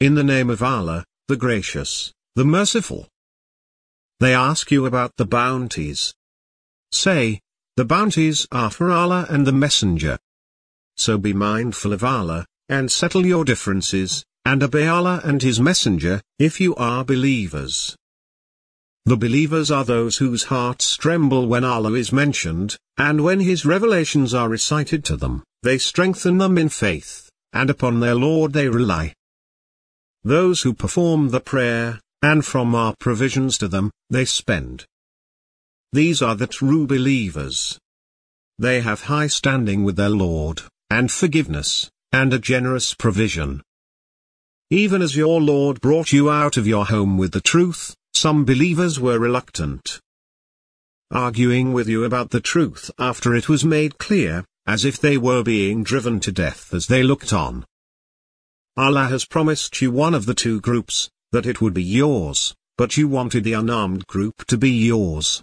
In the name of Allah, the Gracious, the Merciful. They ask you about the bounties. Say, the bounties are for Allah and the Messenger. So be mindful of Allah, and settle your differences, and obey Allah and His Messenger, if you are believers. The believers are those whose hearts tremble when Allah is mentioned, and when His revelations are recited to them, they strengthen them in faith, and upon their Lord they rely. Those who perform the prayer, and from our provisions to them, they spend. These are the true believers. They have high standing with their Lord, and forgiveness, and a generous provision. Even as your Lord brought you out of your home with the truth, some believers were reluctant. Arguing with you about the truth after it was made clear, as if they were being driven to death as they looked on. Allah has promised you one of the two groups, that it would be yours, but you wanted the unarmed group to be yours.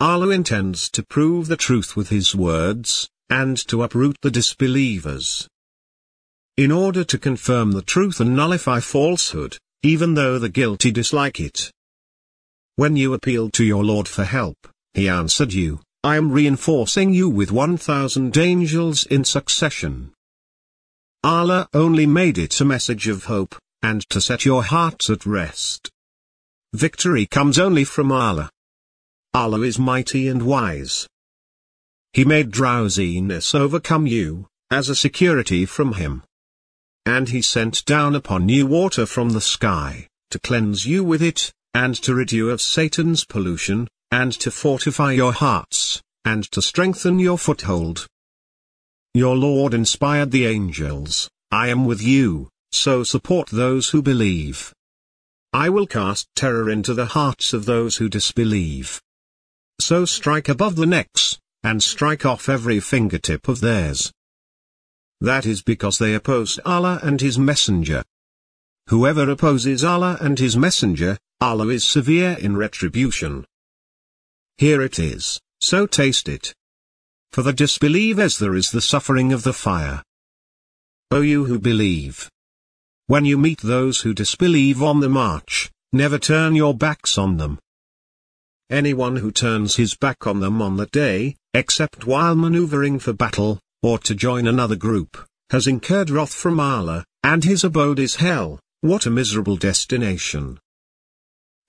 Allah intends to prove the truth with his words, and to uproot the disbelievers. In order to confirm the truth and nullify falsehood, even though the guilty dislike it. When you appealed to your Lord for help, he answered you, I am reinforcing you with 1,000 angels in succession. Allah only made it a message of hope, and to set your hearts at rest. Victory comes only from Allah. Allah is mighty and wise. He made drowsiness overcome you, as a security from him. And he sent down upon you water from the sky, to cleanse you with it, and to rid you of Satan's pollution, and to fortify your hearts, and to strengthen your foothold. Your Lord inspired the angels, I am with you, so support those who believe. I will cast terror into the hearts of those who disbelieve. So strike above the necks, and strike off every fingertip of theirs. That is because they opposed Allah and His Messenger. Whoever opposes Allah and His Messenger, Allah is severe in retribution. Here it is, so taste it. For the disbelievers there is the suffering of the fire. O you who believe! When you meet those who disbelieve on the march, never turn your backs on them. Anyone who turns his back on them on the day, except while maneuvering for battle, or to join another group, has incurred wrath from Allah, and his abode is hell, what a miserable destination.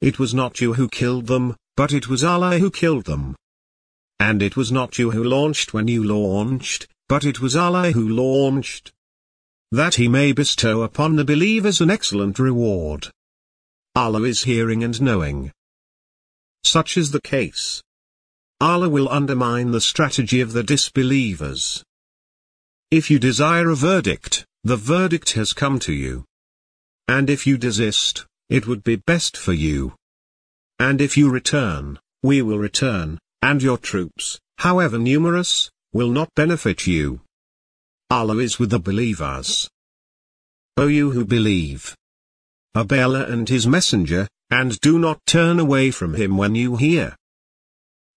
It was not you who killed them, but it was Allah who killed them. And it was not you who launched when you launched, but it was Allah who launched. That he may bestow upon the believers an excellent reward. Allah is hearing and knowing. Such is the case. Allah will undermine the strategy of the disbelievers. If you desire a verdict, the verdict has come to you. And if you desist, it would be best for you. And if you return, we will return, and your troops, however numerous, will not benefit you. Allah is with the believers. O you who believe. Obey Allah and His Messenger, and do not turn away from Him when you hear.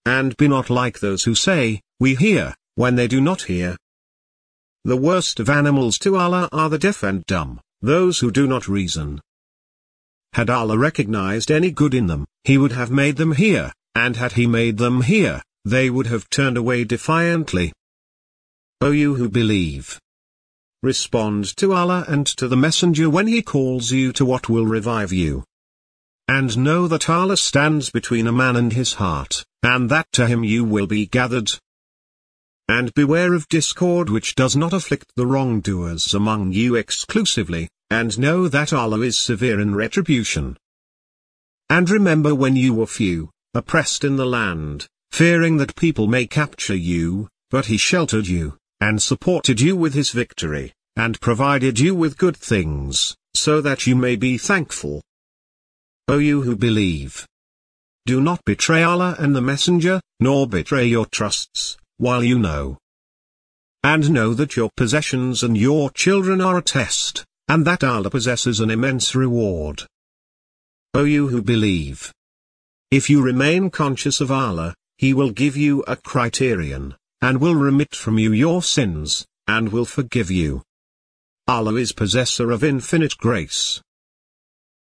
And be not like those who say, We hear, when they do not hear. The worst of animals to Allah are the deaf and dumb, those who do not reason. Had Allah recognized any good in them, He would have made them hear, and had he made them hear, they would have turned away defiantly. O you who believe! Respond to Allah and to the Messenger when he calls you to what will revive you. And know that Allah stands between a man and his heart, and that to him you will be gathered. And beware of discord which does not afflict the wrongdoers among you exclusively, and know that Allah is severe in retribution. And remember when you were few, oppressed in the land, fearing that people may capture you, but he sheltered you, and supported you with his victory, and provided you with good things, so that you may be thankful. O you who believe! Do not betray Allah and the Messenger, nor betray your trusts, while you know. And know that your possessions and your children are a test, and that Allah possesses an immense reward. O you who believe! If you remain conscious of Allah, He will give you a criterion, and will remit from you your sins, and will forgive you. Allah is possessor of infinite grace.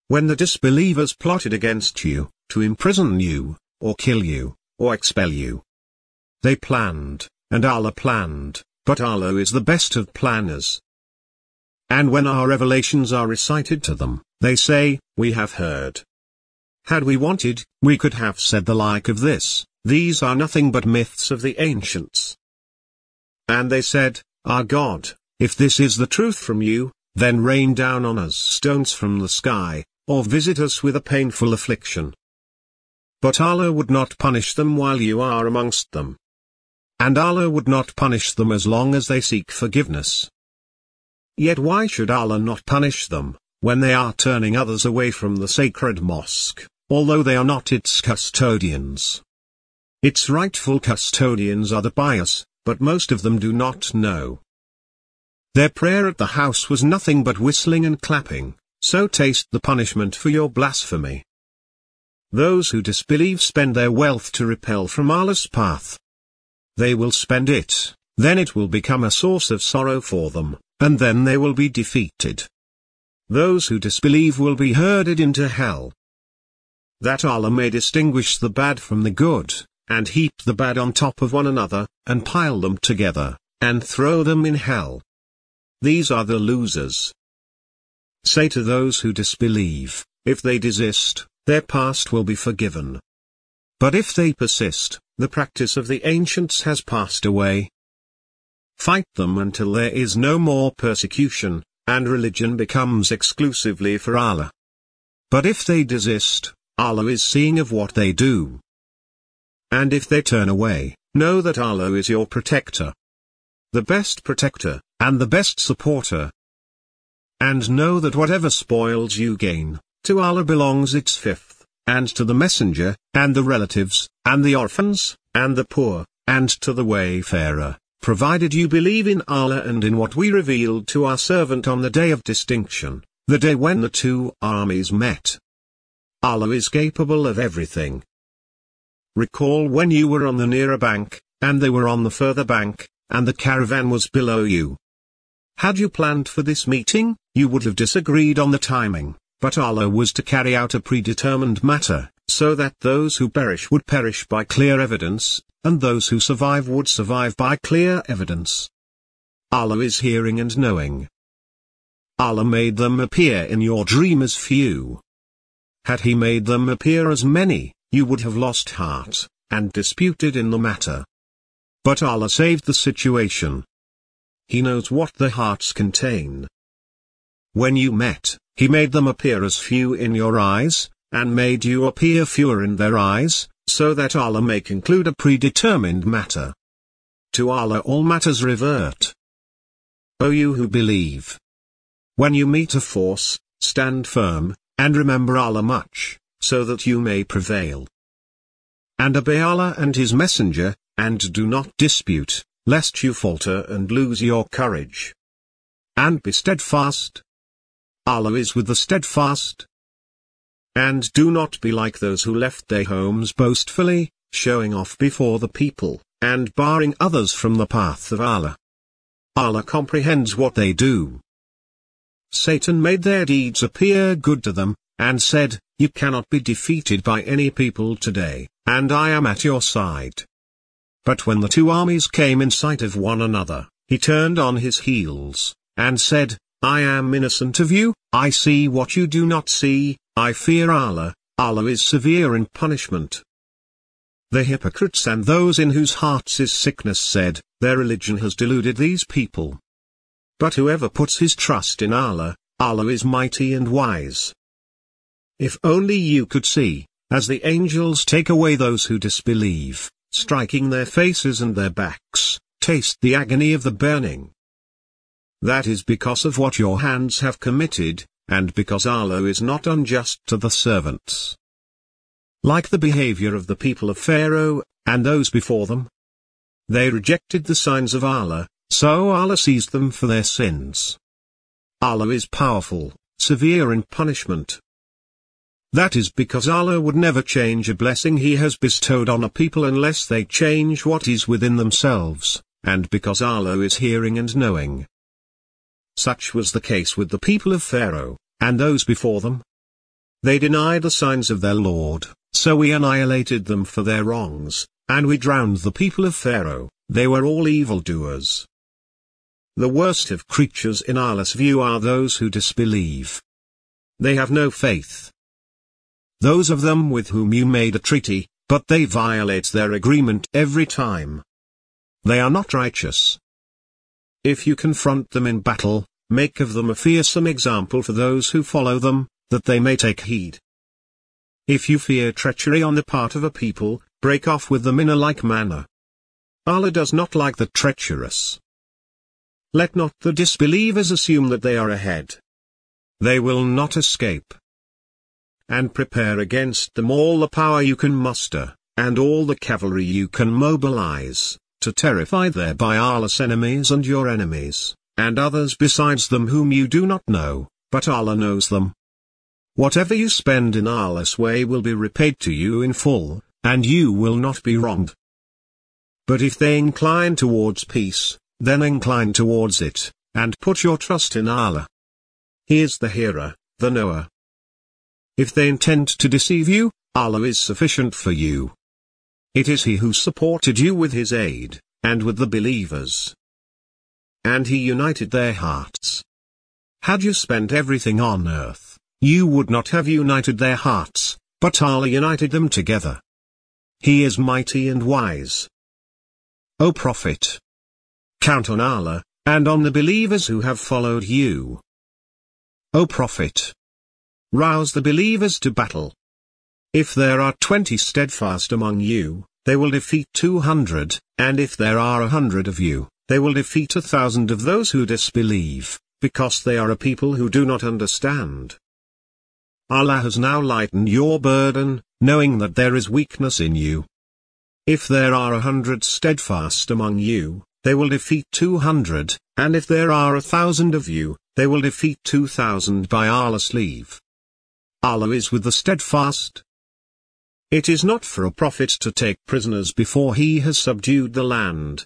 When the disbelievers plotted against you, to imprison you, or kill you, or expel you, they planned, and Allah planned, but Allah is the best of planners. And when our revelations are recited to them, they say, We have heard, had we wanted, we could have said the like of this, these are nothing but myths of the ancients. And they said, Our God, if this is the truth from you, then rain down on us stones from the sky, or visit us with a painful affliction. But Allah would not punish them while you are amongst them. And Allah would not punish them as long as they seek forgiveness. Yet why should Allah not punish them? when they are turning others away from the sacred mosque, although they are not its custodians. Its rightful custodians are the pious, but most of them do not know. Their prayer at the house was nothing but whistling and clapping, so taste the punishment for your blasphemy. Those who disbelieve spend their wealth to repel from Allah's path. They will spend it, then it will become a source of sorrow for them, and then they will be defeated. Those who disbelieve will be herded into hell. That Allah may distinguish the bad from the good, and heap the bad on top of one another, and pile them together, and throw them in hell. These are the losers. Say to those who disbelieve, if they desist, their past will be forgiven. But if they persist, the practice of the ancients has passed away. Fight them until there is no more persecution, and religion becomes exclusively for Allah. But if they desist, Allah is seeing of what they do. And if they turn away, know that Allah is your protector. The best protector, and the best supporter. And know that whatever spoils you gain, to Allah belongs its fifth, and to the messenger, and the relatives, and the orphans, and the poor, and to the wayfarer, provided you believe in Allah and in what we revealed to our servant on the day of distinction, the day when the two armies met. Allah is capable of everything. Recall when you were on the nearer bank, and they were on the further bank, and the caravan was below you. Had you planned for this meeting, you would have disagreed on the timing, but Allah was to carry out a predetermined matter, so that those who perish would perish by clear evidence, and those who survive would survive by clear evidence. Allah is hearing and knowing. Allah made them appear in your dream as few. Had he made them appear as many, you would have lost heart, and disputed in the matter. But Allah saved the situation. He knows what the hearts contain. When you met, he made them appear as few in your eyes, and made you appear fewer in their eyes, so that Allah may conclude a predetermined matter. To Allah all matters revert. O you who believe! When you meet a force, stand firm, and remember Allah much, so that you may prevail. And obey Allah and His Messenger, and do not dispute, lest you falter and lose your courage. And be steadfast. Allah is with the steadfast. And do not be like those who left their homes boastfully, showing off before the people, and barring others from the path of Allah. Allah comprehends what they do. Satan made their deeds appear good to them, and said, You cannot be defeated by any people today, and I am at your side. But when the two armies came in sight of one another, he turned on his heels, and said, I am innocent of you, I see what you do not see, I fear Allah, Allah is severe in punishment. The hypocrites and those in whose hearts is sickness said, their religion has deluded these people. But whoever puts his trust in Allah, Allah is mighty and wise. If only you could see, as the angels take away those who disbelieve, striking their faces and their backs, taste the agony of the burning. That is because of what your hands have committed, and because Allah is not unjust to the servants. Like the behavior of the people of Pharaoh, and those before them. They rejected the signs of Allah, so Allah seized them for their sins. Allah is powerful, severe in punishment. That is because Allah would never change a blessing He has bestowed on a people unless they change what is within themselves, and because Allah is hearing and knowing. Such was the case with the people of Pharaoh, and those before them. They denied the signs of their Lord, so we annihilated them for their wrongs, and we drowned the people of Pharaoh, they were all evildoers. The worst of creatures in Allah's view are those who disbelieve. They have no faith. Those of them with whom you made a treaty, but they violate their agreement every time. They are not righteous. If you confront them in battle, Make of them a fearsome example for those who follow them, that they may take heed. If you fear treachery on the part of a people, break off with them in a like manner. Allah does not like the treacherous. Let not the disbelievers assume that they are ahead. They will not escape. And prepare against them all the power you can muster, and all the cavalry you can mobilize, to terrify thereby Allah's enemies and your enemies and others besides them whom you do not know, but Allah knows them. Whatever you spend in Allah's way will be repaid to you in full, and you will not be wronged. But if they incline towards peace, then incline towards it, and put your trust in Allah. He is the hearer, the knower. If they intend to deceive you, Allah is sufficient for you. It is He who supported you with His aid, and with the believers and he united their hearts. Had you spent everything on earth, you would not have united their hearts, but Allah united them together. He is mighty and wise. O Prophet! Count on Allah, and on the believers who have followed you. O Prophet! Rouse the believers to battle. If there are twenty steadfast among you, they will defeat two hundred, and if there are a hundred of you, they will defeat a thousand of those who disbelieve, because they are a people who do not understand. Allah has now lightened your burden, knowing that there is weakness in you. If there are a hundred steadfast among you, they will defeat two hundred, and if there are a thousand of you, they will defeat two thousand by Allah's leave. Allah is with the steadfast. It is not for a prophet to take prisoners before he has subdued the land,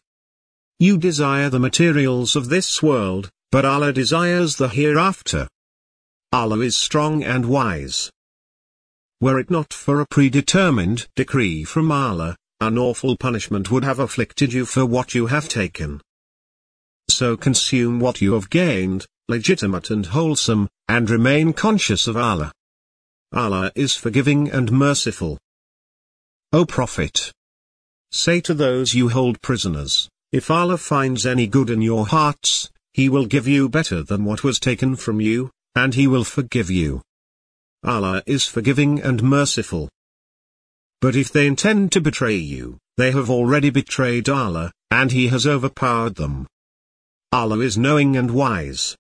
you desire the materials of this world, but Allah desires the hereafter. Allah is strong and wise. Were it not for a predetermined decree from Allah, an awful punishment would have afflicted you for what you have taken. So consume what you have gained, legitimate and wholesome, and remain conscious of Allah. Allah is forgiving and merciful. O Prophet! Say to those you hold prisoners, if Allah finds any good in your hearts, He will give you better than what was taken from you, and He will forgive you. Allah is forgiving and merciful. But if they intend to betray you, they have already betrayed Allah, and He has overpowered them. Allah is knowing and wise.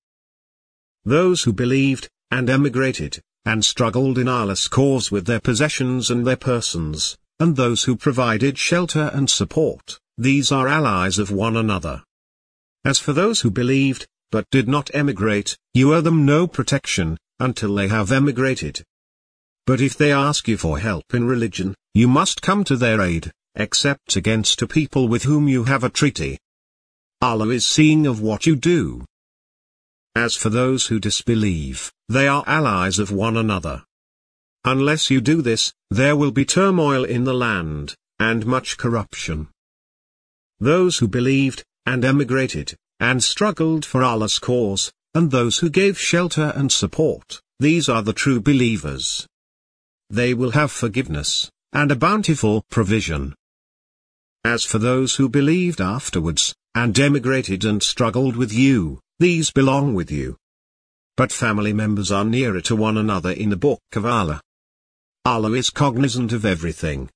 Those who believed, and emigrated, and struggled in Allah's cause with their possessions and their persons, and those who provided shelter and support, these are allies of one another. As for those who believed, but did not emigrate, you owe them no protection, until they have emigrated. But if they ask you for help in religion, you must come to their aid, except against a people with whom you have a treaty. Allah is seeing of what you do. As for those who disbelieve, they are allies of one another. Unless you do this, there will be turmoil in the land, and much corruption those who believed, and emigrated, and struggled for Allah's cause, and those who gave shelter and support, these are the true believers. They will have forgiveness, and a bountiful provision. As for those who believed afterwards, and emigrated and struggled with you, these belong with you. But family members are nearer to one another in the Book of Allah. Allah is cognizant of everything.